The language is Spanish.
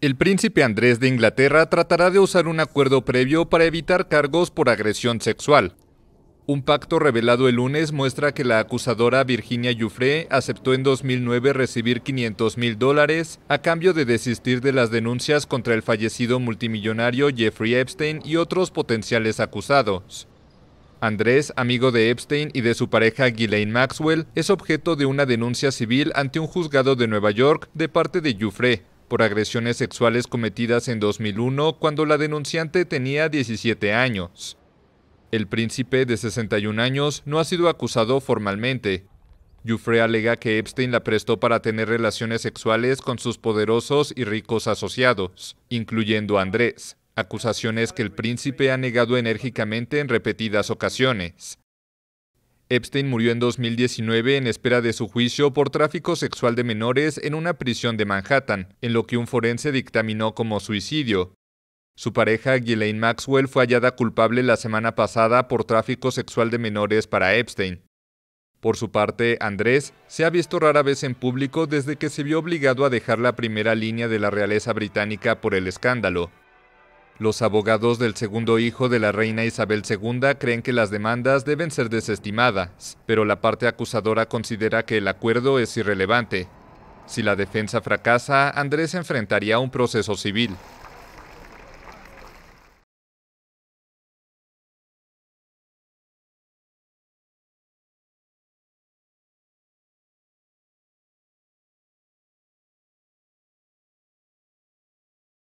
El príncipe Andrés de Inglaterra tratará de usar un acuerdo previo para evitar cargos por agresión sexual. Un pacto revelado el lunes muestra que la acusadora Virginia Yufré aceptó en 2009 recibir 500 mil dólares a cambio de desistir de las denuncias contra el fallecido multimillonario Jeffrey Epstein y otros potenciales acusados. Andrés, amigo de Epstein y de su pareja Ghislaine Maxwell, es objeto de una denuncia civil ante un juzgado de Nueva York de parte de Jufre por agresiones sexuales cometidas en 2001 cuando la denunciante tenía 17 años. El príncipe de 61 años no ha sido acusado formalmente. Jufre alega que Epstein la prestó para tener relaciones sexuales con sus poderosos y ricos asociados, incluyendo a Andrés acusaciones que el príncipe ha negado enérgicamente en repetidas ocasiones. Epstein murió en 2019 en espera de su juicio por tráfico sexual de menores en una prisión de Manhattan, en lo que un forense dictaminó como suicidio. Su pareja Ghislaine Maxwell fue hallada culpable la semana pasada por tráfico sexual de menores para Epstein. Por su parte, Andrés se ha visto rara vez en público desde que se vio obligado a dejar la primera línea de la realeza británica por el escándalo. Los abogados del segundo hijo de la reina Isabel II creen que las demandas deben ser desestimadas, pero la parte acusadora considera que el acuerdo es irrelevante. Si la defensa fracasa, Andrés enfrentaría un proceso civil.